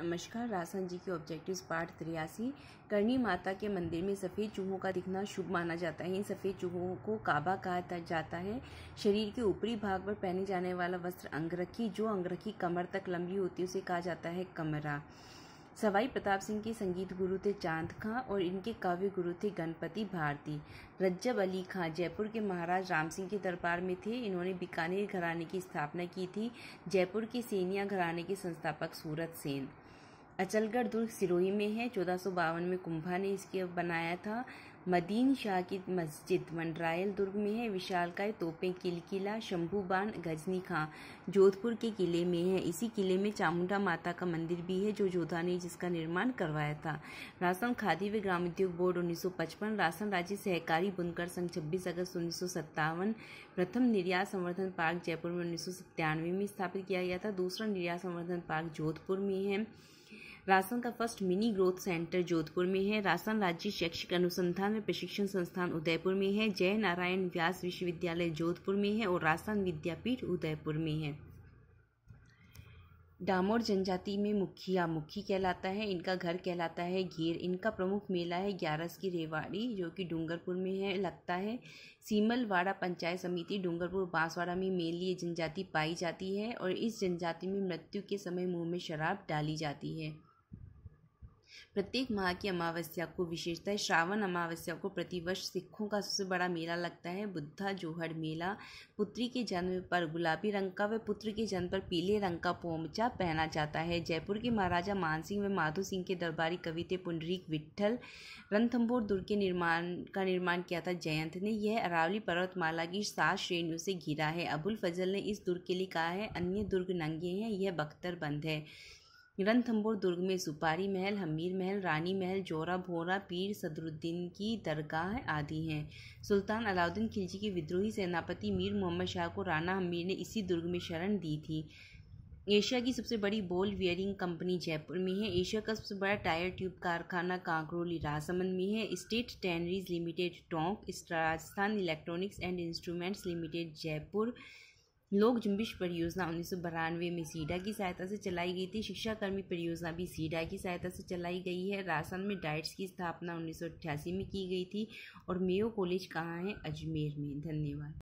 नमस्कार रासन जी के objectives part त्रियासी करणी माता के मंदिर में सफ़ेद चूहों का दिखना शुभ माना जाता है इन सफ़ेद चूहों को काबा कहा जाता है शरीर के ऊपरी भाग पर पहने जाने वाला वस्त्र अंगरखी जो अंगरखी कमर तक लंबी होती है उसे कहा जाता है कमरा सवाई प्रताप सिंह के संगीत गुरु थे चांद खां और इनके काव्य गुरु थे गणपति भारती रज्जब अली खां जयपुर के महाराज राम सिंह के दरबार में थे इन्होंने बीकानेर घराने की स्थापना की थी जयपुर के सेनिया घराने के संस्थापक सूरत सेन अचलगढ़ दुर्ग सिरोही में है चौदह में कुंभा ने इसके बनाया था मदीन शाह की मस्जिद मंडरायल दुर्ग में है विशालकाय तोपे किल किला शंभू बान गजनी खां जोधपुर के किले में है इसी किले में चामुंडा माता का मंदिर भी है जो जोधा ने जिसका निर्माण करवाया था राशन खादी व ग्रामोद्योग बोर्ड 1955 राशन राज्य सहकारी बुनकर संघ छब्बीस अगस्त उन्नीस प्रथम निर्यात संवर्धन पार्क जयपुर में उन्नीस में स्थापित किया गया था दूसरा निर्यात संवर्धन पार्क जोधपुर में है रासन का first mini growth centre Jodhpur में है रासन राज्य शैक्षिक अनुसंधान में प्रशिक्षण संस्थान उदयपुर में है जय नारायण व्यास विश्वविद्यालय जोधपुर में है और रासन विद्यापीठ उदयपुर में है डामोर जनजाति में मुखिया मुखी कहलाता है इनका घर कहलाता है घेर इनका प्रमुख मेला है ग्यारस की रेवाड़ी जो कि डूंगरपुर में है लगता है सीमलवाड़ा पंचायत समिति डूंगरपुर बांसवाड़ा में मेल लिए जनजाति पाई जाती है और इस जनजाति में मृत्यु के समय मुंह में शराब डाली जाती है प्रत्येक माह की अमावस्या को विशेषतः श्रावण अमावस्या को प्रतिवर्ष सिखों का सबसे बड़ा मेला लगता है बुद्धा जोहड़ मेला पुत्री के जन्म पर गुलाबी रंग का व पुत्र के जन्म पर पीले रंग का पोमचा पहना जाता है जयपुर के महाराजा मानसिंह व माधो सिंह के दरबारी कवि थे पुंडरीक विट्ठल रणथम्बोर दुर्ग के निर्माण का निर्माण किया था जयंत ने यह अरावली पर्वतमाला की सात श्रेणियों से घिरा है अबुल फजल ने इस दुर्ग के लिए कहा है अन्य दुर्ग नंगे हैं यह बख्तर बंद है रणथम्बोर दुर्ग में सुपारी महल हमीर महल रानी महल जोरा भोरा पीर सदरुद्दीन की दरगाह आदि हैं सुल्तान अलाउद्दीन खिलजी के विद्रोही सेनापति मीर मोहम्मद शाह को राना हमीर ने इसी दुर्ग में शरण दी थी एशिया की सबसे बड़ी बोल वियरिंग कंपनी जयपुर में है एशिया का सबसे बड़ा टायर ट्यूब कारखाना कांकरोली राजसमंद में है state tanneries limited Tonk Rajasthan electronics and instruments limited Jaipur Lok Jumbish परियोजना उन्नीस सौ बानवे में सीडा की सहायता से चलाई गई थी शिक्षाकर्मी परियोजना भी सीडा की सहायता से चलाई गई है राजस्थान में डाइट्स की स्थापना उन्नीस सौ में की गई थी और मेयो कॉलेज कहाँ है अजमेर में धन्यवाद